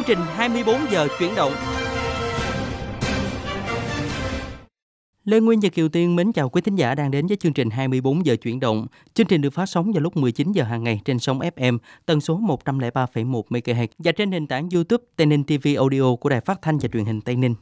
Chương trình 24 giờ chuyển động. Lê Nguyên và Kiều Tiên mến chào quý thính giả đang đến với chương trình 24 giờ chuyển động. Chương trình được phát sóng vào lúc 19 giờ hàng ngày trên sóng FM tần số 103,1 MHz và trên nền tảng YouTube Tây Ninh TV Audio của Đài Phát thanh và Truyền hình Tây Ninh.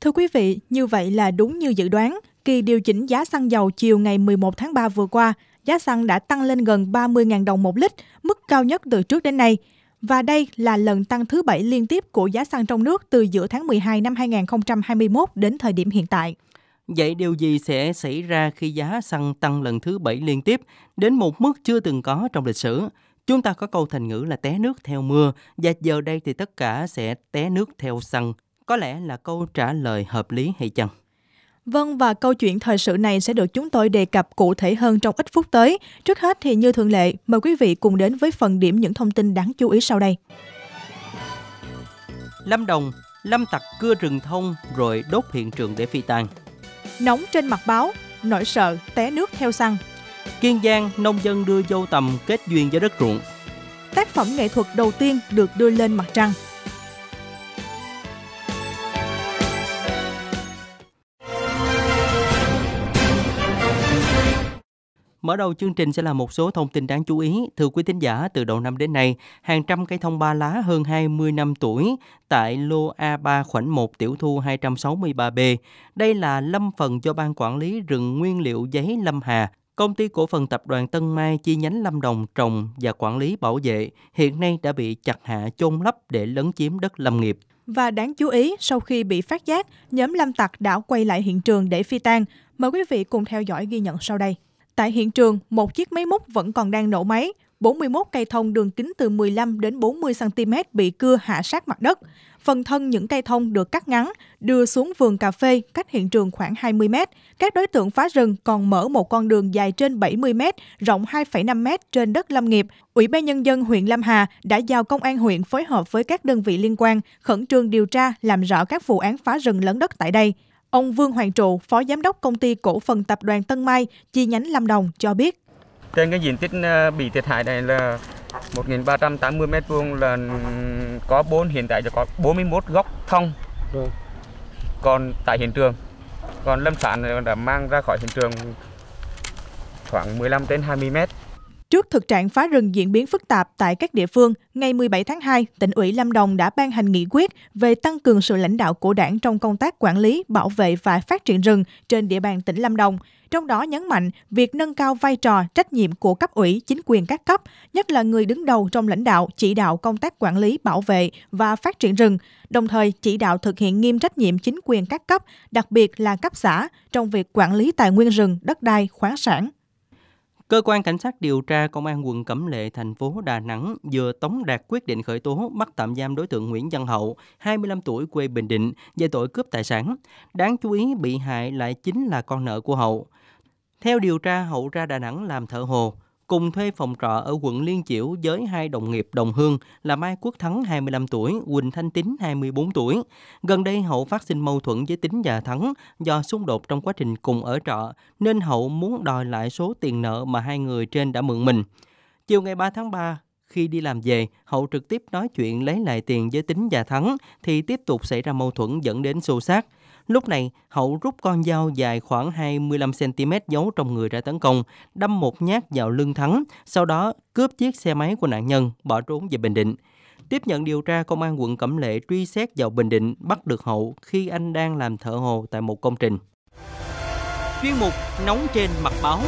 Thưa quý vị, như vậy là đúng như dự đoán, kỳ điều chỉnh giá xăng dầu chiều ngày 11 tháng 3 vừa qua, giá xăng đã tăng lên gần 30.000 đồng một lít, mức cao nhất từ trước đến nay. Và đây là lần tăng thứ bảy liên tiếp của giá xăng trong nước từ giữa tháng 12 năm 2021 đến thời điểm hiện tại. Vậy điều gì sẽ xảy ra khi giá xăng tăng lần thứ bảy liên tiếp đến một mức chưa từng có trong lịch sử? Chúng ta có câu thành ngữ là té nước theo mưa và giờ đây thì tất cả sẽ té nước theo xăng. Có lẽ là câu trả lời hợp lý hay chăng? Vâng và câu chuyện thời sự này sẽ được chúng tôi đề cập cụ thể hơn trong ít phút tới. Trước hết thì như thường lệ, mời quý vị cùng đến với phần điểm những thông tin đáng chú ý sau đây. Lâm Đồng, lâm tặc cưa rừng thông rồi đốt hiện trường để phi tàn Nóng trên mặt báo, nỗi sợ té nước theo xăng. Kiên Giang, nông dân đưa dâu tầm kết duyên với đất ruộng. Tác phẩm nghệ thuật đầu tiên được đưa lên mặt trăng. Mở đầu chương trình sẽ là một số thông tin đáng chú ý. Thưa quý thính giả, từ đầu năm đến nay, hàng trăm cây thông ba lá hơn 20 năm tuổi tại lô A3 khoảnh 1 tiểu thu 263B. Đây là lâm phần do Ban Quản lý rừng nguyên liệu giấy Lâm Hà Công ty cổ phần tập đoàn Tân Mai chi nhánh Lâm Đồng trồng và quản lý bảo vệ hiện nay đã bị chặt hạ chôn lấp để lấn chiếm đất lâm nghiệp. Và đáng chú ý, sau khi bị phát giác, nhóm lâm tặc đã quay lại hiện trường để phi tan. Mời quý vị cùng theo dõi ghi nhận sau đây. Tại hiện trường, một chiếc máy múc vẫn còn đang nổ máy, 41 cây thông đường kính từ 15 đến 40 cm bị cưa hạ sát mặt đất. Phần thân những cây thông được cắt ngắn, đưa xuống vườn cà phê cách hiện trường khoảng 20 m. Các đối tượng phá rừng còn mở một con đường dài trên 70 m, rộng 2,5 m trên đất lâm nghiệp. Ủy ban nhân dân huyện Lâm Hà đã giao công an huyện phối hợp với các đơn vị liên quan khẩn trương điều tra làm rõ các vụ án phá rừng lớn đất tại đây. Ông Vương Hoàng Trụ, Phó Giám đốc Công ty Cổ phần Tập đoàn Tân Mai, chi nhánh Lâm Đồng cho biết. Trên cái diện tích ờ, bị thiệt hại này là 1.380 m2 là có 4, hiện tại là có 41 gốc thông. Vâng. Còn tại hiện trường, còn lâm sản đã mang ra khỏi hiện trường khoảng 15 đến 20 mét. Trước thực trạng phá rừng diễn biến phức tạp tại các địa phương, ngày 17 tháng 2, tỉnh ủy Lâm Đồng đã ban hành nghị quyết về tăng cường sự lãnh đạo của đảng trong công tác quản lý, bảo vệ và phát triển rừng trên địa bàn tỉnh Lâm Đồng. Trong đó nhấn mạnh việc nâng cao vai trò, trách nhiệm của cấp ủy, chính quyền các cấp, nhất là người đứng đầu trong lãnh đạo, chỉ đạo công tác quản lý, bảo vệ và phát triển rừng, đồng thời chỉ đạo thực hiện nghiêm trách nhiệm chính quyền các cấp, đặc biệt là cấp xã, trong việc quản lý tài nguyên rừng, đất đai, khoáng sản, Cơ quan Cảnh sát điều tra Công an quận Cẩm Lệ, thành phố Đà Nẵng vừa tống đạt quyết định khởi tố bắt tạm giam đối tượng Nguyễn Văn Hậu, 25 tuổi quê Bình Định, về tội cướp tài sản. Đáng chú ý, bị hại lại chính là con nợ của Hậu. Theo điều tra, Hậu ra Đà Nẵng làm thợ hồ, cùng thuê phòng trọ ở quận Liên Chiểu với hai đồng nghiệp đồng hương là Mai Quốc Thắng 25 tuổi, Quỳnh Thanh Tính 24 tuổi. Gần đây Hậu phát sinh mâu thuẫn với Tính và Thắng do xung đột trong quá trình cùng ở trọ nên Hậu muốn đòi lại số tiền nợ mà hai người trên đã mượn mình. Chiều ngày 3 tháng 3, khi đi làm về, Hậu trực tiếp nói chuyện lấy lại tiền với Tính và Thắng thì tiếp tục xảy ra mâu thuẫn dẫn đến xô xát. Lúc này, Hậu rút con dao dài khoảng 25cm giấu trong người ra tấn công, đâm một nhát vào lưng Thắng, sau đó cướp chiếc xe máy của nạn nhân, bỏ trốn về Bình Định. Tiếp nhận điều tra, công an quận Cẩm Lệ truy xét vào Bình Định, bắt được Hậu khi anh đang làm thợ hồ tại một công trình. Chuyên mục Nóng trên mặt báo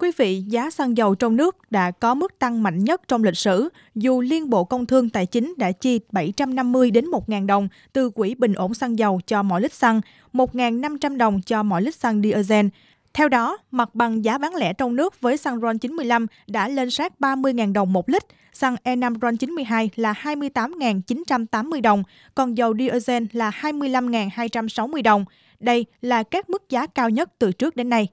Thưa quý vị, giá xăng dầu trong nước đã có mức tăng mạnh nhất trong lịch sử, dù Liên Bộ Công Thương Tài chính đã chi 750 đến 1.000 đồng từ quỹ bình ổn xăng dầu cho mỗi lít xăng, 1.500 đồng cho mỗi lít xăng diesel. Theo đó, mặt bằng giá bán lẻ trong nước với xăng RON 95 đã lên sát 30.000 đồng một lít, xăng E5 RON 92 là 28.980 đồng, còn dầu diesel là 25.260 đồng. Đây là các mức giá cao nhất từ trước đến nay.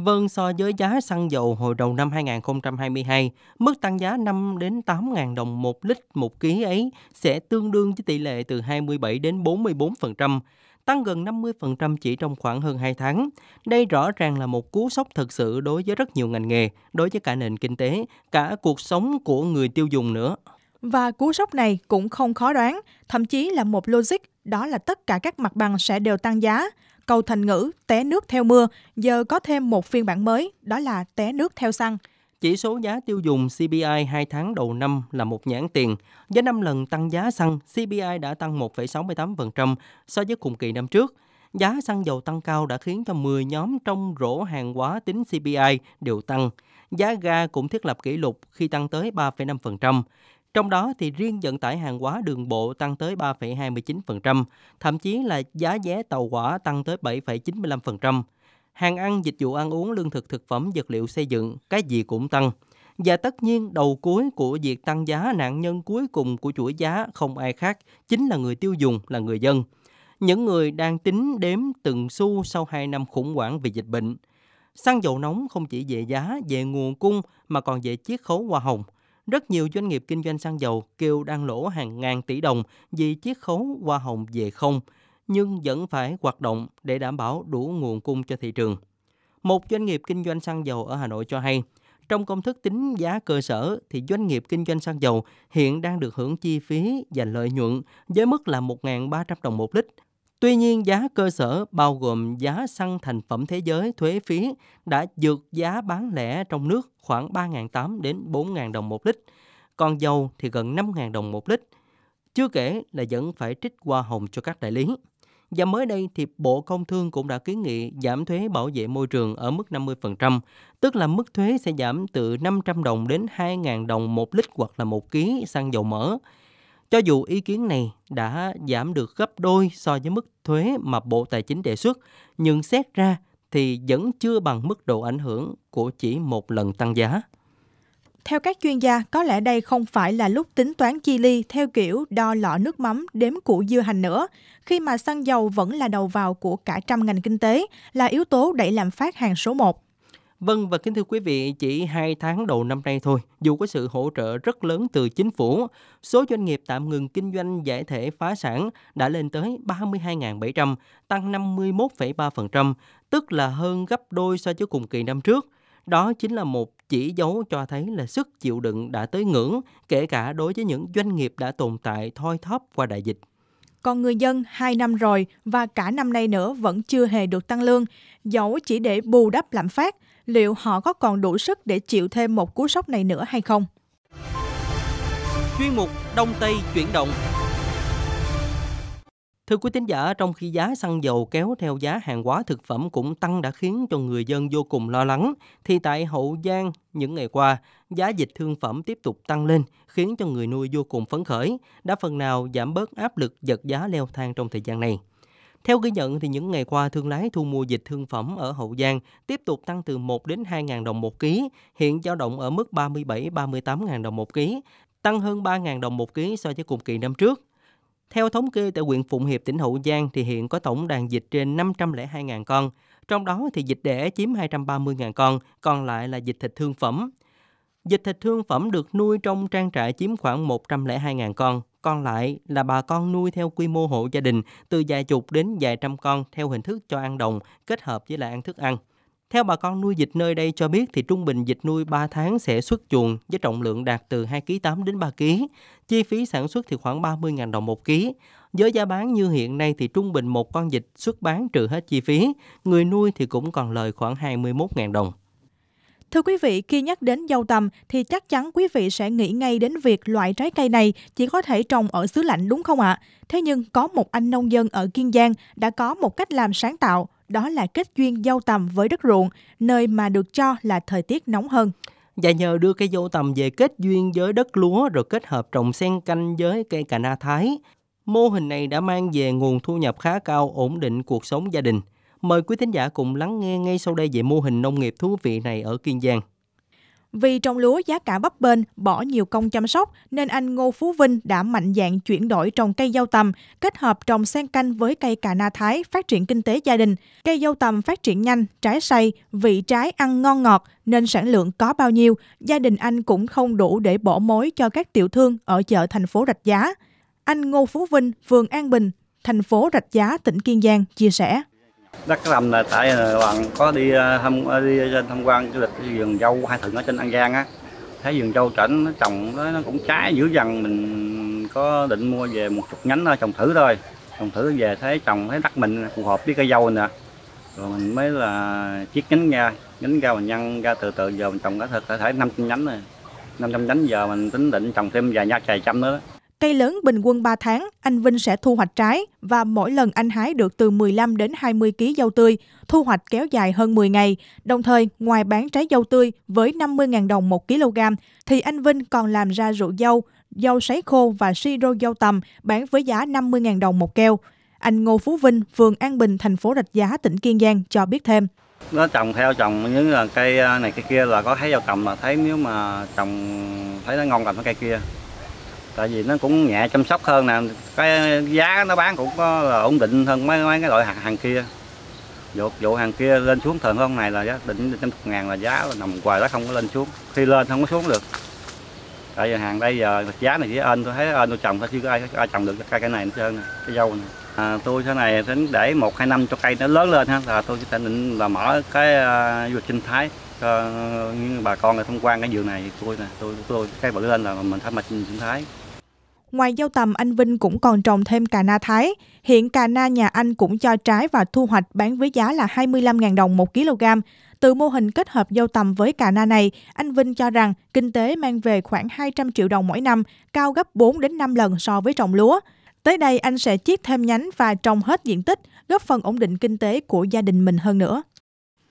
Vâng, so với giá xăng dầu hồi đầu năm 2022, mức tăng giá 5 đến 8.000 đồng một lít một ký ấy sẽ tương đương với tỷ lệ từ 27 đến 44%, tăng gần 50% chỉ trong khoảng hơn 2 tháng. Đây rõ ràng là một cú sốc thực sự đối với rất nhiều ngành nghề, đối với cả nền kinh tế, cả cuộc sống của người tiêu dùng nữa. Và cú sốc này cũng không khó đoán, thậm chí là một logic, đó là tất cả các mặt bằng sẽ đều tăng giá, câu thành ngữ té nước theo mưa giờ có thêm một phiên bản mới, đó là té nước theo xăng. Chỉ số giá tiêu dùng CPI 2 tháng đầu năm là một nhãn tiền. Với 5 lần tăng giá xăng, CPI đã tăng 1,68% so với cùng kỳ năm trước. Giá xăng dầu tăng cao đã khiến cho 10 nhóm trong rổ hàng hóa tính CPI đều tăng. Giá ga cũng thiết lập kỷ lục khi tăng tới 3,5%. Trong đó thì riêng vận tải hàng hóa đường bộ tăng tới 3,29%, thậm chí là giá vé tàu hỏa tăng tới 7,95%. Hàng ăn, dịch vụ ăn uống, lương thực, thực phẩm, vật liệu xây dựng, cái gì cũng tăng. Và tất nhiên đầu cuối của việc tăng giá nạn nhân cuối cùng của chuỗi giá không ai khác, chính là người tiêu dùng, là người dân. Những người đang tính đếm từng xu sau 2 năm khủng hoảng vì dịch bệnh. Xăng dầu nóng không chỉ về giá, về nguồn cung mà còn về chiết khấu hoa hồng – rất nhiều doanh nghiệp kinh doanh xăng dầu kêu đang lỗ hàng ngàn tỷ đồng vì chiếc khấu hoa hồng về không, nhưng vẫn phải hoạt động để đảm bảo đủ nguồn cung cho thị trường. Một doanh nghiệp kinh doanh xăng dầu ở Hà Nội cho hay, trong công thức tính giá cơ sở thì doanh nghiệp kinh doanh xăng dầu hiện đang được hưởng chi phí và lợi nhuận với mức là 1.300 đồng một lít Tuy nhiên, giá cơ sở bao gồm giá xăng thành phẩm thế giới thuế phí đã vượt giá bán lẻ trong nước khoảng 3.800 đến 4.000 đồng một lít, còn dầu thì gần 5.000 đồng một lít. Chưa kể là vẫn phải trích hoa hồng cho các đại lý. Và mới đây thì Bộ Công Thương cũng đã kiến nghị giảm thuế bảo vệ môi trường ở mức 50%, tức là mức thuế sẽ giảm từ 500 đồng đến 2.000 đồng một lít hoặc là một ký xăng dầu mỡ. Cho dù ý kiến này đã giảm được gấp đôi so với mức thuế mà Bộ Tài chính đề xuất, nhưng xét ra thì vẫn chưa bằng mức độ ảnh hưởng của chỉ một lần tăng giá. Theo các chuyên gia, có lẽ đây không phải là lúc tính toán chi ly theo kiểu đo lọ nước mắm đếm củ dưa hành nữa, khi mà xăng dầu vẫn là đầu vào của cả trăm ngành kinh tế, là yếu tố đẩy lạm phát hàng số 1. Vâng và kính thưa quý vị, chỉ 2 tháng đầu năm nay thôi, dù có sự hỗ trợ rất lớn từ chính phủ, số doanh nghiệp tạm ngừng kinh doanh giải thể phá sản đã lên tới 32.700, tăng 51,3%, tức là hơn gấp đôi so với cùng kỳ năm trước. Đó chính là một chỉ dấu cho thấy là sức chịu đựng đã tới ngưỡng, kể cả đối với những doanh nghiệp đã tồn tại thoi thóp qua đại dịch. Còn người dân 2 năm rồi và cả năm nay nữa vẫn chưa hề được tăng lương, dẫu chỉ để bù đắp lạm phát – liệu họ có còn đủ sức để chịu thêm một cú sốc này nữa hay không. Chuyên mục Đông Tây chuyển động Thưa quý tín giả, trong khi giá xăng dầu kéo theo giá hàng hóa thực phẩm cũng tăng đã khiến cho người dân vô cùng lo lắng, thì tại Hậu Giang những ngày qua, giá dịch thương phẩm tiếp tục tăng lên, khiến cho người nuôi vô cùng phấn khởi, đã phần nào giảm bớt áp lực giật giá leo thang trong thời gian này. Theo ghi nhận, thì những ngày qua thương lái thu mua dịch thương phẩm ở Hậu Giang tiếp tục tăng từ 1 đến 2.000 đồng một ký, hiện dao động ở mức 37-38.000 đồng một ký, tăng hơn 3.000 đồng một ký so với cùng kỳ năm trước. Theo thống kê tại huyện Phụng Hiệp, tỉnh Hậu Giang thì hiện có tổng đàn dịch trên 502.000 con, trong đó thì dịch đẻ chiếm 230.000 con, còn lại là dịch thịt thương phẩm. Dịch thịt thương phẩm được nuôi trong trang trại chiếm khoảng 102.000 con, còn lại là bà con nuôi theo quy mô hộ gia đình từ vài chục đến vài trăm con theo hình thức cho ăn đồng kết hợp với lại ăn thức ăn. Theo bà con nuôi vịt nơi đây cho biết thì trung bình vịt nuôi 3 tháng sẽ xuất chuồng với trọng lượng đạt từ 2,8 kg đến 3 kg. Chi phí sản xuất thì khoảng 30.000 đồng một ký Với giá bán như hiện nay thì trung bình một con vịt xuất bán trừ hết chi phí, người nuôi thì cũng còn lời khoảng 21.000 đồng. Thưa quý vị, khi nhắc đến dâu tầm thì chắc chắn quý vị sẽ nghĩ ngay đến việc loại trái cây này chỉ có thể trồng ở xứ lạnh đúng không ạ? Thế nhưng có một anh nông dân ở Kiên Giang đã có một cách làm sáng tạo, đó là kết duyên dâu tầm với đất ruộng, nơi mà được cho là thời tiết nóng hơn. Và nhờ đưa cây dâu tầm về kết duyên với đất lúa rồi kết hợp trồng xen canh với cây cà na thái, mô hình này đã mang về nguồn thu nhập khá cao ổn định cuộc sống gia đình – Mời quý thính giả cùng lắng nghe ngay sau đây về mô hình nông nghiệp thú vị này ở Kiên Giang. Vì trồng lúa giá cả bấp bênh, bỏ nhiều công chăm sóc, nên anh Ngô Phú Vinh đã mạnh dạn chuyển đổi trồng cây dâu tầm, kết hợp trồng sen canh với cây cà na thái phát triển kinh tế gia đình. Cây dâu tầm phát triển nhanh, trái say, vị trái ăn ngon ngọt, nên sản lượng có bao nhiêu, gia đình anh cũng không đủ để bỏ mối cho các tiểu thương ở chợ thành phố Rạch Giá. Anh Ngô Phú Vinh, phường An Bình, thành phố Rạch Giá, tỉnh Kiên Giang chia sẻ. Đất Lâm là tại là ờ, bạn có đi ờ, tham ờ, đi tham quan du lịch vườn dâu hai thượng ở trên An Giang á. Thấy vườn dâu trển nó trồng nó, cũng trái dữ dằn mình có định mua về một chục nhánh thôi trồng thử thôi. Trồng thử về thấy trồng thấy đất mình phù hợp với cây dâu nè. Rồi mình mới là chiết nhánh ra, nhánh ra mình nhân ra từ từ giờ mình trồng cả thực thể năm nhánh rồi. 500 nhánh giờ mình tính định trồng thêm vài nhát vài trăm nữa đó. Cây lớn bình quân 3 tháng, anh Vinh sẽ thu hoạch trái và mỗi lần anh hái được từ 15 đến 20 kg dâu tươi, thu hoạch kéo dài hơn 10 ngày. Đồng thời, ngoài bán trái dâu tươi với 50.000 đồng 1 kg, thì anh Vinh còn làm ra rượu dâu, dâu sấy khô và siro dâu tầm bán với giá 50.000 đồng một keo. Anh Ngô Phú Vinh, phường An Bình, thành phố Rạch Giá, tỉnh Kiên Giang cho biết thêm. Nó trồng theo trồng những là cây à, này cây kia là có thấy dâu tầm là thấy nếu mà trồng thấy nó ngon cầm cái cây kia tại vì nó cũng nhẹ chăm sóc hơn nè cái giá nó bán cũng có là ổn định hơn mấy mấy cái loại hàng, hàng kia vụ, vụ hàng kia lên xuống thường hôm này là giá định trăm chục ngàn là giá là nằm hoài đó không có lên xuống khi lên không có xuống được tại vì hàng đây giờ giá này chỉ ên tôi thấy ên tôi trồng thôi chứ có ai, ai trồng được cây cái này nữa trơn cái dâu này à, tôi thế này tính để một hai năm cho cây nó lớn lên ha là tôi sẽ định là mở cái uh, du lịch sinh thái cho bà con là thông quan cái vườn này tôi nè tôi tôi cái bự lên là mình thả gia sinh thái Ngoài dâu tầm, anh Vinh cũng còn trồng thêm cà na thái. Hiện cà na nhà anh cũng cho trái và thu hoạch bán với giá là 25.000 đồng 1 kg. Từ mô hình kết hợp dâu tầm với cà na này, anh Vinh cho rằng kinh tế mang về khoảng 200 triệu đồng mỗi năm, cao gấp 4 đến 5 lần so với trồng lúa. Tới đây anh sẽ chiết thêm nhánh và trồng hết diện tích, góp phần ổn định kinh tế của gia đình mình hơn nữa.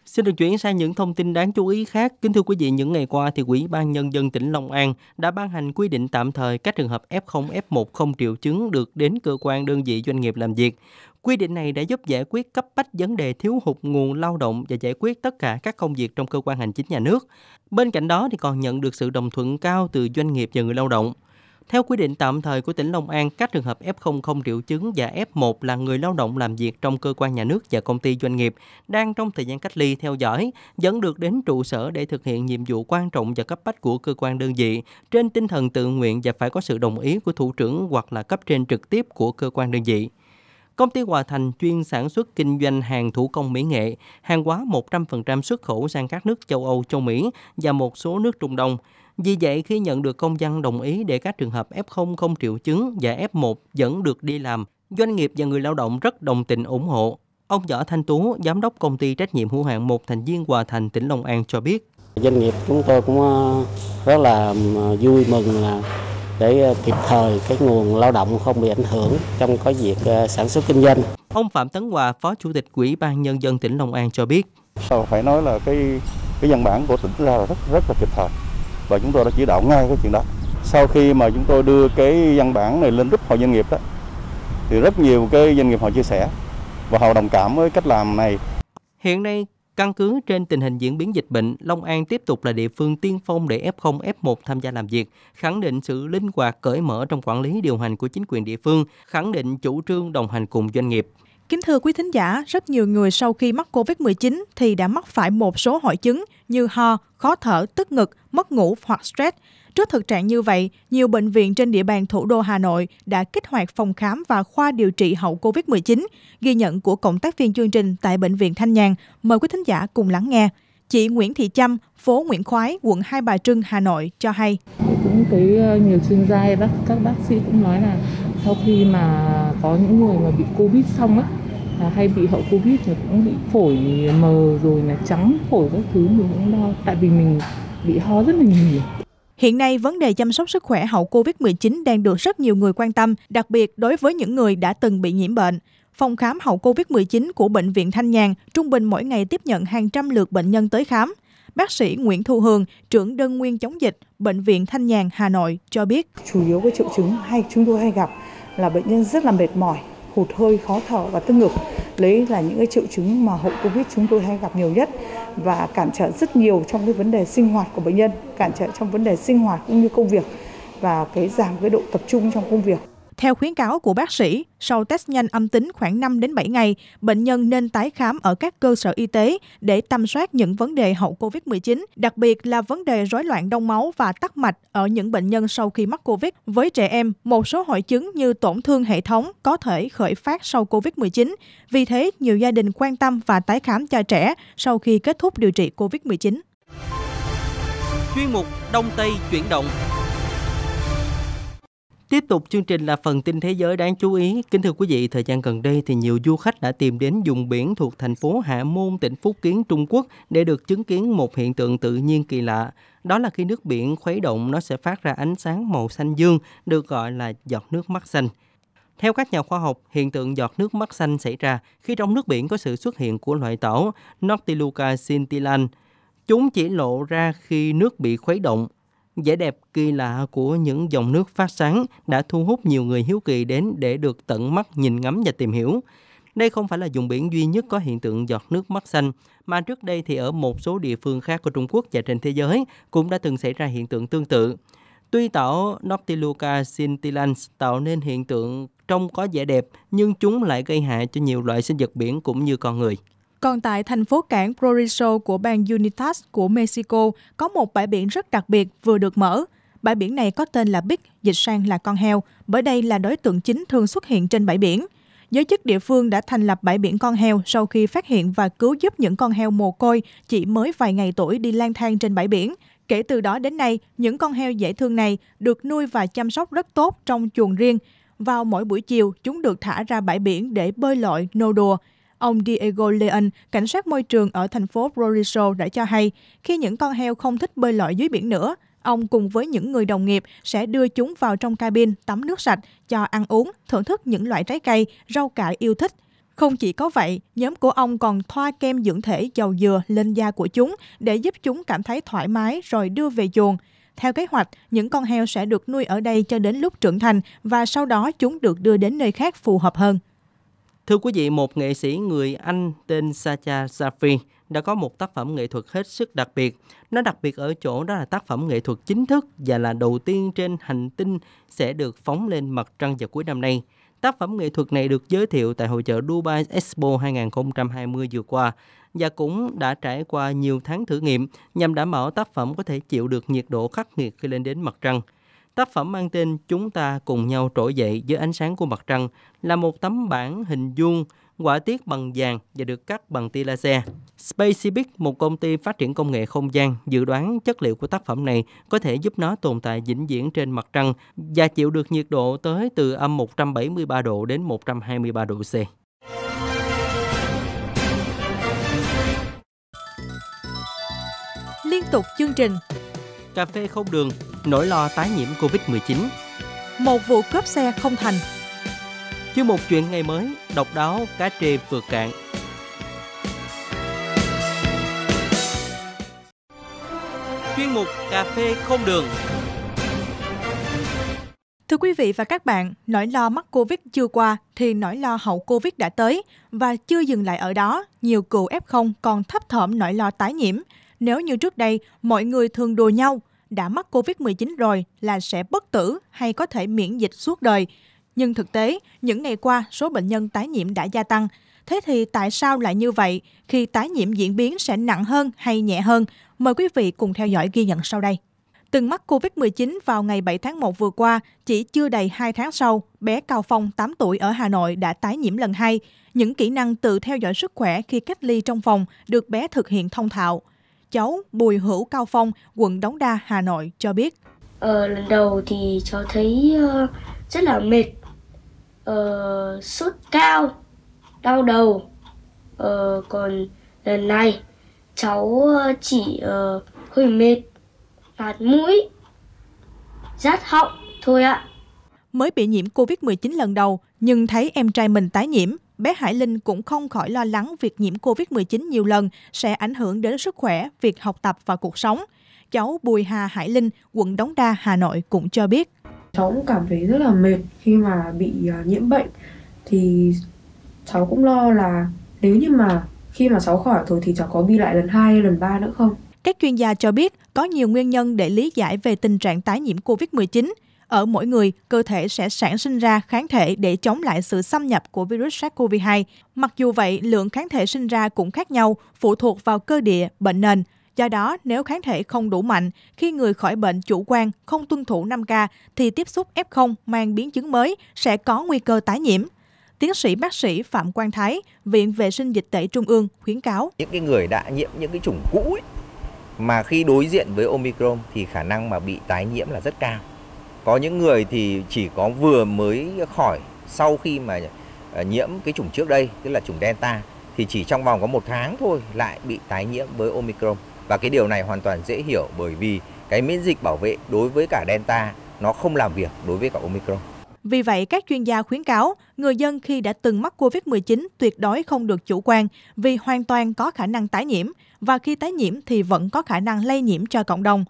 Xin được chuyển sang những thông tin đáng chú ý khác. Kính thưa quý vị, những ngày qua thì Ủy ban nhân dân tỉnh Long An đã ban hành quy định tạm thời các trường hợp F0, F1 không triệu chứng được đến cơ quan đơn vị doanh nghiệp làm việc. Quy định này đã giúp giải quyết cấp bách vấn đề thiếu hụt nguồn lao động và giải quyết tất cả các công việc trong cơ quan hành chính nhà nước. Bên cạnh đó thì còn nhận được sự đồng thuận cao từ doanh nghiệp và người lao động. Theo quy định tạm thời của tỉnh Long An, các trường hợp F0 không triệu chứng và F1 là người lao động làm việc trong cơ quan nhà nước và công ty doanh nghiệp đang trong thời gian cách ly theo dõi, vẫn được đến trụ sở để thực hiện nhiệm vụ quan trọng và cấp bách của cơ quan đơn vị trên tinh thần tự nguyện và phải có sự đồng ý của thủ trưởng hoặc là cấp trên trực tiếp của cơ quan đơn vị. Công ty Hòa Thành chuyên sản xuất kinh doanh hàng thủ công mỹ nghệ, hàng hóa 100% xuất khẩu sang các nước châu Âu, châu Mỹ và một số nước Trung Đông. Vì vậy, khi nhận được công văn đồng ý để các trường hợp F0 không triệu chứng và F1 vẫn được đi làm, doanh nghiệp và người lao động rất đồng tình ủng hộ. Ông Võ Thanh Tú, giám đốc công ty trách nhiệm hữu hạn một thành viên Hòa Thành, tỉnh Long An cho biết. Doanh nghiệp chúng tôi cũng ờ, rất là ờ, vui mừng là để ờ, kịp thời cái nguồn lao động không bị ảnh hưởng trong có việc sản xuất kinh doanh. Ông Phạm Tấn Hòa, Phó Chủ tịch Ủy ban Nhân dân tỉnh Long An cho biết. Phải nói là cái cái văn bản của tỉnh ra là rất rất là kịp thời và chúng tôi đã chỉ đạo ngay cái chuyện đó sau khi mà chúng tôi đưa cái văn bản này lên group hội doanh nghiệp đó thì rất nhiều cái doanh nghiệp họ chia sẻ và họ đồng cảm với cách làm này. Hiện nay Căn cứ trên tình hình diễn biến dịch bệnh, Long An tiếp tục là địa phương tiên phong để F0, F1 tham gia làm việc, khẳng định sự linh hoạt cởi mở trong quản lý điều hành của chính quyền địa phương, khẳng định chủ trương đồng hành cùng doanh nghiệp. Kính thưa quý thính giả, rất nhiều người sau khi mắc COVID-19 thì đã mắc phải một số hội chứng như ho, khó thở, tức ngực, mất ngủ hoặc stress. Trước thực trạng như vậy, nhiều bệnh viện trên địa bàn thủ đô Hà Nội đã kích hoạt phòng khám và khoa điều trị hậu COVID-19, ghi nhận của cộng tác viên chương trình tại Bệnh viện Thanh Nhàn. Mời quý thính giả cùng lắng nghe. Chị Nguyễn Thị Trâm, phố Nguyễn Khoái, quận Hai Bà Trưng, Hà Nội cho hay. Cũng thấy ờ, nhiều chuyên gia các bác sĩ cũng nói là sau khi mà có những người mà bị Covid xong á À, hay bị hậu covid là cũng bị phổi mờ rồi là trắng phổi các thứ mình cũng lo tại vì mình bị ho rất là nhiều Hiện nay, vấn đề chăm sóc sức khỏe hậu COVID-19 đang được rất nhiều người quan tâm, đặc biệt đối với những người đã từng bị nhiễm bệnh. Phòng khám hậu COVID-19 của Bệnh viện Thanh Nhàn trung bình mỗi ngày tiếp nhận hàng trăm lượt bệnh nhân tới khám. Bác sĩ Nguyễn Thu Hường, trưởng đơn nguyên chống dịch Bệnh viện Thanh Nhàn, Hà Nội cho biết. Chủ yếu cái triệu chứng hay chúng tôi hay gặp là bệnh nhân rất là mệt mỏi, hụt hơi, khó thở và tức ngực. Đấy là những cái triệu chứng mà hậu Covid chúng tôi hay gặp nhiều nhất và cản trở rất nhiều trong cái vấn đề sinh hoạt của bệnh nhân, cản trở trong vấn đề sinh hoạt cũng như công việc và cái giảm cái độ tập trung trong công việc. Theo khuyến cáo của bác sĩ, sau test nhanh âm tính khoảng 5 đến 7 ngày, bệnh nhân nên tái khám ở các cơ sở y tế để tầm soát những vấn đề hậu COVID-19, đặc biệt là vấn đề rối loạn đông máu và tắc mạch ở những bệnh nhân sau khi mắc COVID. Với trẻ em, một số hội chứng như tổn thương hệ thống có thể khởi phát sau COVID-19. Vì thế, nhiều gia đình quan tâm và tái khám cho trẻ sau khi kết thúc điều trị COVID-19. Chuyên mục Đông Tây chuyển động Tiếp tục chương trình là phần tin thế giới đáng chú ý. Kính thưa quý vị, thời gian gần đây thì nhiều du khách đã tìm đến vùng biển thuộc thành phố Hạ Môn, tỉnh Phúc Kiến, Trung Quốc để được chứng kiến một hiện tượng tự nhiên kỳ lạ. Đó là khi nước biển khuấy động nó sẽ phát ra ánh sáng màu xanh dương, được gọi là giọt nước mắt xanh. Theo các nhà khoa học, hiện tượng giọt nước mắt xanh xảy ra khi trong nước biển có sự xuất hiện của loại tảo Nautiluca scintillans Chúng chỉ lộ ra khi nước bị khuấy động Vẻ đẹp kỳ lạ của những dòng nước phát sáng đã thu hút nhiều người hiếu kỳ đến để được tận mắt nhìn ngắm và tìm hiểu. Đây không phải là vùng biển duy nhất có hiện tượng giọt nước mắt xanh, mà trước đây thì ở một số địa phương khác của Trung Quốc và trên thế giới cũng đã từng xảy ra hiện tượng tương tự. Tuy tảo Noctiluca scintillans tạo nên hiện tượng trông có vẻ đẹp, nhưng chúng lại gây hại cho nhiều loại sinh vật biển cũng như con người. Còn tại thành phố cảng Progreso của bang Unitas của Mexico, có một bãi biển rất đặc biệt vừa được mở. Bãi biển này có tên là Big, dịch sang là con heo, bởi đây là đối tượng chính thường xuất hiện trên bãi biển. Giới chức địa phương đã thành lập bãi biển con heo sau khi phát hiện và cứu giúp những con heo mồ côi chỉ mới vài ngày tuổi đi lang thang trên bãi biển. Kể từ đó đến nay, những con heo dễ thương này được nuôi và chăm sóc rất tốt trong chuồng riêng. Vào mỗi buổi chiều, chúng được thả ra bãi biển để bơi lội, nô đùa. Ông Diego Leon, cảnh sát môi trường ở thành phố Floriso đã cho hay, khi những con heo không thích bơi lội dưới biển nữa, ông cùng với những người đồng nghiệp sẽ đưa chúng vào trong cabin tắm nước sạch cho ăn uống, thưởng thức những loại trái cây, rau cải yêu thích. Không chỉ có vậy, nhóm của ông còn thoa kem dưỡng thể dầu dừa lên da của chúng để giúp chúng cảm thấy thoải mái rồi đưa về chuồng. Theo kế hoạch, những con heo sẽ được nuôi ở đây cho đến lúc trưởng thành và sau đó chúng được đưa đến nơi khác phù hợp hơn. Thưa quý vị, một nghệ sĩ người Anh tên Sacha Safi đã có một tác phẩm nghệ thuật hết sức đặc biệt. Nó đặc biệt ở chỗ đó là tác phẩm nghệ thuật chính thức và là đầu tiên trên hành tinh sẽ được phóng lên mặt trăng vào cuối năm nay. Tác phẩm nghệ thuật này được giới thiệu tại hội trợ Dubai Expo 2020 vừa qua và cũng đã trải qua nhiều tháng thử nghiệm nhằm đảm bảo tác phẩm có thể chịu được nhiệt độ khắc nghiệt khi lên đến mặt trăng – Tác phẩm mang tên Chúng ta cùng nhau trỗi dậy dưới ánh sáng của mặt trăng là một tấm bản hình vuông quả tiết bằng vàng và được cắt bằng tia laser. Spacebit, một công ty phát triển công nghệ không gian, dự đoán chất liệu của tác phẩm này có thể giúp nó tồn tại vĩnh viễn trên mặt trăng và chịu được nhiệt độ tới từ âm 173 độ đến 123 độ C. Liên tục chương trình Cà phê không đường nỗi lo tái nhiễm Covid-19. Một vụ cướp xe không thành. Chương một chuyện ngày mới, độc đáo, cá trê vượt cạn. Chuyên mục Cà phê không đường Thưa quý vị và các bạn, nỗi lo mắc Covid chưa qua thì nỗi lo hậu Covid đã tới và chưa dừng lại ở đó, nhiều cựu F0 còn thấp thỏm nỗi lo tái nhiễm. Nếu như trước đây, mọi người thường đùa nhau, đã mắc COVID-19 rồi là sẽ bất tử hay có thể miễn dịch suốt đời. Nhưng thực tế, những ngày qua số bệnh nhân tái nhiễm đã gia tăng. Thế thì tại sao lại như vậy khi tái nhiễm diễn biến sẽ nặng hơn hay nhẹ hơn? Mời quý vị cùng theo dõi ghi nhận sau đây. Từng mắc COVID-19 vào ngày 7 tháng 1 vừa qua, chỉ chưa đầy 2 tháng sau, bé Cao Phong 8 tuổi ở Hà Nội đã tái nhiễm lần hai. Những kỹ năng tự theo dõi sức khỏe khi cách ly trong phòng được bé thực hiện thông thạo cháu Bùi Hữu Cao Phong, quận Đống Đa, Hà Nội cho biết. Ờ, lần đầu thì cháu thấy uh, rất là mệt, uh, sốt cao, đau đầu. Uh, còn lần này cháu chỉ uh, hơi mệt, ngạt mũi, rát họng thôi ạ. Mới bị nhiễm Covid-19 lần đầu nhưng thấy em trai mình tái nhiễm bé Hải Linh cũng không khỏi lo lắng việc nhiễm COVID-19 nhiều lần sẽ ảnh hưởng đến sức khỏe, việc học tập và cuộc sống. Cháu Bùi Hà Hải Linh, quận Đống Đa, Hà Nội cũng cho biết. Cháu cũng cảm thấy rất là mệt khi mà bị à, nhiễm bệnh thì cháu cũng lo là nếu như mà khi mà cháu khỏi rồi thì cháu có bị lại lần 2 lần 3 nữa không? Các chuyên gia cho biết có nhiều nguyên nhân để lý giải về tình trạng tái nhiễm COVID-19. Ở mỗi người, cơ thể sẽ sản sinh ra kháng thể để chống lại sự xâm nhập của virus SARS-CoV-2. Mặc dù vậy, lượng kháng thể sinh ra cũng khác nhau, phụ thuộc vào cơ địa, bệnh nền. Do đó, nếu kháng thể không đủ mạnh, khi người khỏi bệnh chủ quan không tuân thủ 5K thì tiếp xúc F0 mang biến chứng mới sẽ có nguy cơ tái nhiễm. Tiến sĩ bác sĩ Phạm Quang Thái, Viện Vệ sinh Dịch tễ Trung ương khuyến cáo. Những cái người đã nhiễm những cái chủng cũ ấy, mà khi đối diện với Omicron thì khả năng mà bị tái nhiễm là rất cao có những người thì chỉ có vừa mới khỏi sau khi mà à, nhiễm cái chủng trước đây tức là chủng delta thì chỉ trong vòng có một tháng thôi lại bị tái nhiễm với omicron và cái điều này hoàn toàn dễ hiểu bởi vì cái miễn dịch bảo vệ đối với cả delta nó không làm việc đối với cả omicron vì vậy, các chuyên gia khuyến cáo người dân khi đã từng mắc COVID-19 tuyệt đối không được chủ quan vì hoàn toàn có khả năng tái nhiễm và khi tái nhiễm thì vẫn có khả năng lây nhiễm cho cộng đồng.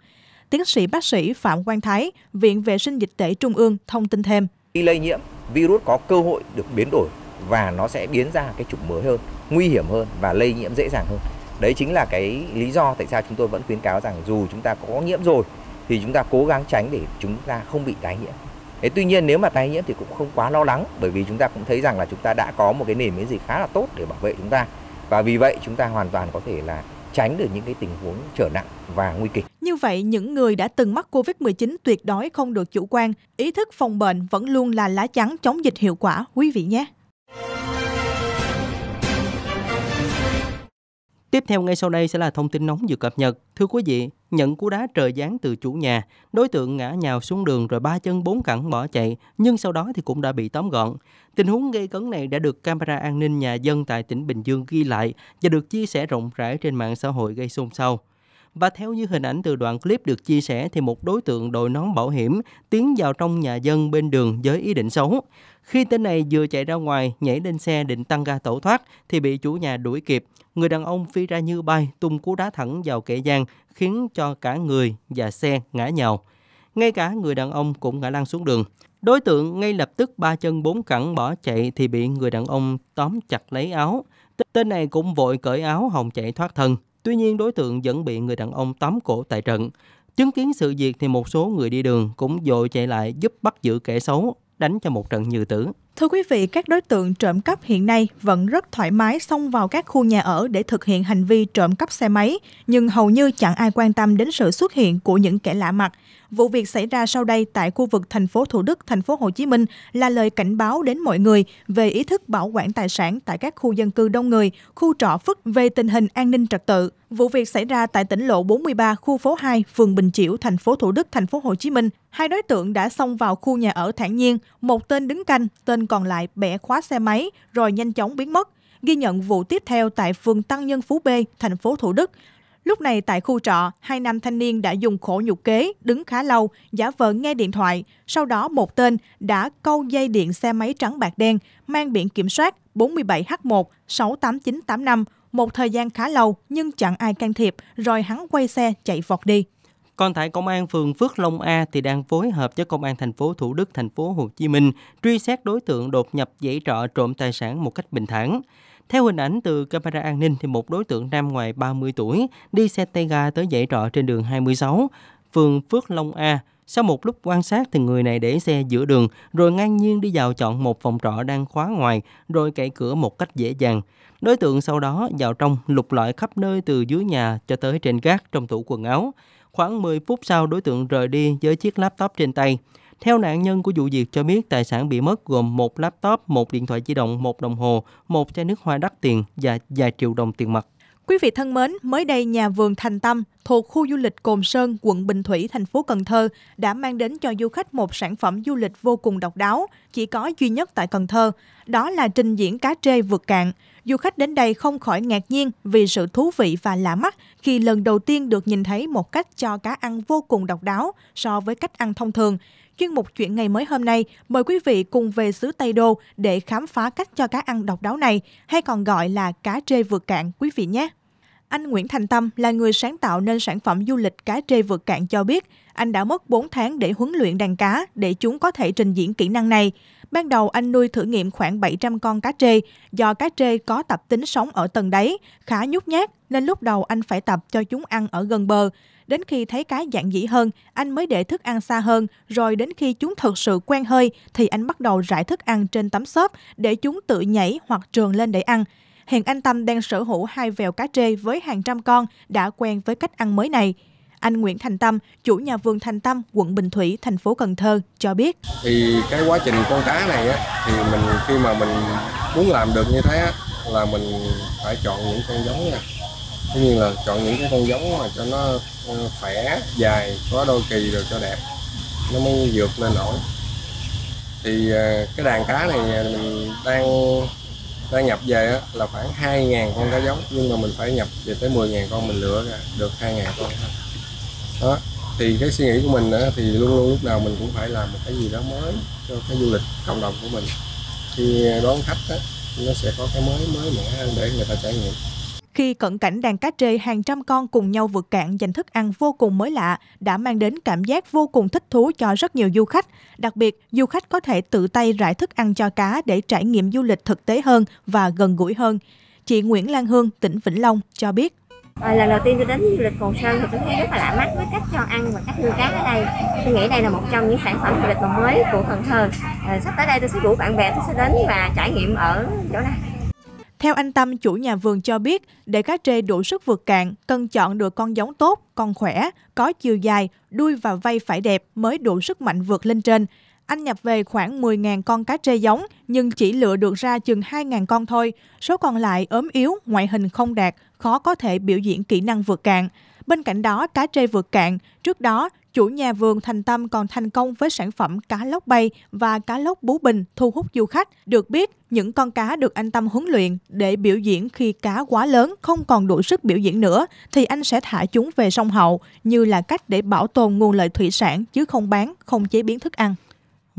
Tiến sĩ bác sĩ Phạm Quang Thái, Viện Vệ sinh Dịch tễ Trung ương thông tin thêm. Khi lây nhiễm, virus có cơ hội được biến đổi và nó sẽ biến ra cái chủng mới hơn, nguy hiểm hơn và lây nhiễm dễ dàng hơn. Đấy chính là cái lý do tại sao chúng tôi vẫn khuyến cáo rằng dù chúng ta có nhiễm rồi thì chúng ta cố gắng tránh để chúng ta không bị tái nhiễm. Thế tuy nhiên nếu mà tái nhiễm thì cũng không quá lo lắng bởi vì chúng ta cũng thấy rằng là chúng ta đã có một cái nền miễn dịch khá là tốt để bảo vệ chúng ta và vì vậy chúng ta hoàn toàn có thể là tránh được những cái tình huống trở nặng và nguy kịch. Như vậy, những người đã từng mắc COVID-19 tuyệt đối không được chủ quan, ý thức phòng bệnh vẫn luôn là lá chắn chống dịch hiệu quả quý vị nhé. Tiếp theo ngay sau đây sẽ là thông tin nóng vừa cập nhật. Thưa quý vị, nhận cú đá trời giáng từ chủ nhà, đối tượng ngã nhào xuống đường rồi ba chân bốn cẳng bỏ chạy, nhưng sau đó thì cũng đã bị tóm gọn. Tình huống gây cấn này đã được camera an ninh nhà dân tại tỉnh Bình Dương ghi lại và được chia sẻ rộng rãi trên mạng xã hội gây xôn xao. Và theo như hình ảnh từ đoạn clip được chia sẻ thì một đối tượng đội nón bảo hiểm tiến vào trong nhà dân bên đường với ý định xấu. Khi tên này vừa chạy ra ngoài, nhảy lên xe định tăng ga tẩu thoát thì bị chủ nhà đuổi kịp. Người đàn ông phi ra như bay, tung cú đá thẳng vào kệ giang khiến cho cả người và xe ngã nhào. Ngay cả người đàn ông cũng ngã lăn xuống đường. Đối tượng ngay lập tức ba chân bốn cẳng bỏ chạy thì bị người đàn ông tóm chặt lấy áo. Tên này cũng vội cởi áo hồng chạy thoát thân. Tuy nhiên, đối tượng vẫn bị người đàn ông tóm cổ tại trận. Chứng kiến sự việc thì một số người đi đường cũng dội chạy lại giúp bắt giữ kẻ xấu, đánh cho một trận như tử. Thưa quý vị, các đối tượng trộm cắp hiện nay vẫn rất thoải mái xông vào các khu nhà ở để thực hiện hành vi trộm cắp xe máy, nhưng hầu như chẳng ai quan tâm đến sự xuất hiện của những kẻ lạ mặt. Vụ việc xảy ra sau đây tại khu vực thành phố Thủ Đức, thành phố Hồ Chí Minh là lời cảnh báo đến mọi người về ý thức bảo quản tài sản tại các khu dân cư đông người, khu trọ phức về tình hình an ninh trật tự. Vụ việc xảy ra tại tỉnh lộ 43, khu phố 2, phường Bình Chiểu, thành phố Thủ Đức, thành phố Hồ Chí Minh. Hai đối tượng đã xông vào khu nhà ở thản nhiên, một tên đứng canh, tên còn lại bẻ khóa xe máy rồi nhanh chóng biến mất. Ghi nhận vụ tiếp theo tại phường Tăng Nhân Phú B, thành phố Thủ Đức. Lúc này tại khu trọ, hai nam thanh niên đã dùng khổ nhục kế, đứng khá lâu, giả vờ nghe điện thoại. Sau đó một tên đã câu dây điện xe máy trắng bạc đen, mang biển kiểm soát 47H1 68985, một thời gian khá lâu nhưng chẳng ai can thiệp, rồi hắn quay xe chạy vọt đi. Còn tại Công an phường Phước Long A thì đang phối hợp với Công an thành phố Thủ Đức, thành phố Hồ Chí Minh truy xét đối tượng đột nhập dãy trọ trộm tài sản một cách bình thản. Theo hình ảnh từ camera an ninh thì một đối tượng nam ngoài 30 tuổi đi xe tay ga tới dãy trọ trên đường 26, phường Phước Long A. Sau một lúc quan sát thì người này để xe giữa đường rồi ngang nhiên đi vào chọn một phòng trọ đang khóa ngoài rồi cậy cửa một cách dễ dàng. Đối tượng sau đó vào trong lục lọi khắp nơi từ dưới nhà cho tới trên gác trong tủ quần áo. Khoảng 10 phút sau, đối tượng rời đi với chiếc laptop trên tay. Theo nạn nhân của vụ việc cho biết, tài sản bị mất gồm một laptop, một điện thoại di động, một đồng hồ, một chai nước hoa đắt tiền và vài triệu đồng tiền mặt. Quý vị thân mến, mới đây nhà vườn Thành Tâm thuộc khu du lịch Cồn Sơn, quận Bình Thủy, thành phố Cần Thơ đã mang đến cho du khách một sản phẩm du lịch vô cùng độc đáo, chỉ có duy nhất tại Cần Thơ. Đó là trình diễn cá trê vượt cạn. Du khách đến đây không khỏi ngạc nhiên vì sự thú vị và lạ mắt khi lần đầu tiên được nhìn thấy một cách cho cá ăn vô cùng độc đáo so với cách ăn thông thường. Chuyên mục chuyện ngày mới hôm nay, mời quý vị cùng về xứ Tây Đô để khám phá cách cho cá ăn độc đáo này, hay còn gọi là cá trê vượt cạn quý vị nhé anh Nguyễn Thành Tâm là người sáng tạo nên sản phẩm du lịch cá trê vượt cạn cho biết, anh đã mất 4 tháng để huấn luyện đàn cá để chúng có thể trình diễn kỹ năng này. Ban đầu anh nuôi thử nghiệm khoảng 700 con cá trê, do cá trê có tập tính sống ở tầng đáy, khá nhút nhát nên lúc đầu anh phải tập cho chúng ăn ở gần bờ. Đến khi thấy cá dạng dĩ hơn, anh mới để thức ăn xa hơn, rồi đến khi chúng thật sự quen hơi thì anh bắt đầu rải thức ăn trên tấm xốp để chúng tự nhảy hoặc trườn lên để ăn hiện anh Tâm đang sở hữu hai vèo cá trê với hàng trăm con đã quen với cách ăn mới này. Anh Nguyễn Thành Tâm, chủ nhà vườn Thành Tâm, quận Bình Thủy, thành phố Cần Thơ cho biết. Thì cái quá trình con cá này á, thì mình khi mà mình muốn làm được như thế á, là mình phải chọn những con giống nha. Tất nhiên là chọn những cái con giống mà cho nó ừ, khỏe, dài, có đôi kỳ rồi cho đẹp. Nó mới vượt lên nổi thì à, cái đàn cá này mình đang ta nhập về là khoảng 2.000 con cá giống nhưng mà mình phải nhập về tới 10.000 con mình lựa ra được 2.000 con đó thì cái suy nghĩ của mình thì luôn luôn lúc nào mình cũng phải làm một cái gì đó mới cho cái du lịch cộng đồng của mình khi đón khách đó, nó sẽ có cái mới mới mẻ để người ta trải nghiệm khi cận cảnh đàn cá trê hàng trăm con cùng nhau vượt cạn dành thức ăn vô cùng mới lạ đã mang đến cảm giác vô cùng thích thú cho rất nhiều du khách. Đặc biệt, du khách có thể tự tay rải thức ăn cho cá để trải nghiệm du lịch thực tế hơn và gần gũi hơn. Chị Nguyễn Lan Hương, tỉnh Vĩnh Long cho biết. À, lần đầu tiên tôi đến du lịch Cồn Sơn thì tôi thấy rất là lạ mắt với cách cho ăn và cách nuôi cá ở đây. Tôi nghĩ đây là một trong những sản phẩm du lịch mới của Cần Thơ. À, sắp tới đây tôi sẽ rủ bạn bè tôi sẽ đến và trải nghiệm ở chỗ này. Theo anh Tâm, chủ nhà vườn cho biết, để cá trê đủ sức vượt cạn, cần chọn được con giống tốt, con khỏe, có chiều dài, đuôi và vây phải đẹp mới đủ sức mạnh vượt lên trên. Anh nhập về khoảng 10.000 con cá trê giống, nhưng chỉ lựa được ra chừng 2.000 con thôi. Số còn lại ốm yếu, ngoại hình không đạt, khó có thể biểu diễn kỹ năng vượt cạn. Bên cạnh đó, cá trê vượt cạn, trước đó chủ nhà vườn Thành Tâm còn thành công với sản phẩm cá lóc bay và cá lóc bú bình thu hút du khách. Được biết, những con cá được anh Tâm huấn luyện để biểu diễn khi cá quá lớn không còn đủ sức biểu diễn nữa thì anh sẽ thả chúng về sông Hậu như là cách để bảo tồn nguồn lợi thủy sản chứ không bán, không chế biến thức ăn.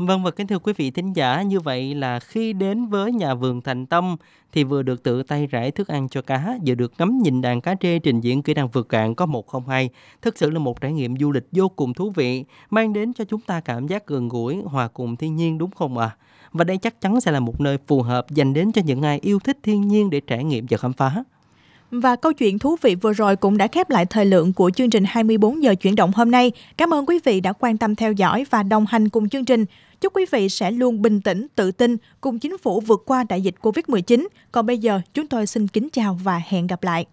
Vâng và kính thưa quý vị thính giả, như vậy là khi đến với nhà vườn Thành Tâm thì vừa được tự tay rải thức ăn cho cá, vừa được ngắm nhìn đàn cá trê trình diễn kỹ năng vượt cạn có 102. Thực sự là một trải nghiệm du lịch vô cùng thú vị, mang đến cho chúng ta cảm giác gần gũi, hòa cùng thiên nhiên đúng không ạ? À? Và đây chắc chắn sẽ là một nơi phù hợp dành đến cho những ai yêu thích thiên nhiên để trải nghiệm và khám phá. Và câu chuyện thú vị vừa rồi cũng đã khép lại thời lượng của chương trình 24 giờ chuyển động hôm nay. Cảm ơn quý vị đã quan tâm theo dõi và đồng hành cùng chương trình. Chúc quý vị sẽ luôn bình tĩnh, tự tin cùng chính phủ vượt qua đại dịch COVID-19. Còn bây giờ, chúng tôi xin kính chào và hẹn gặp lại.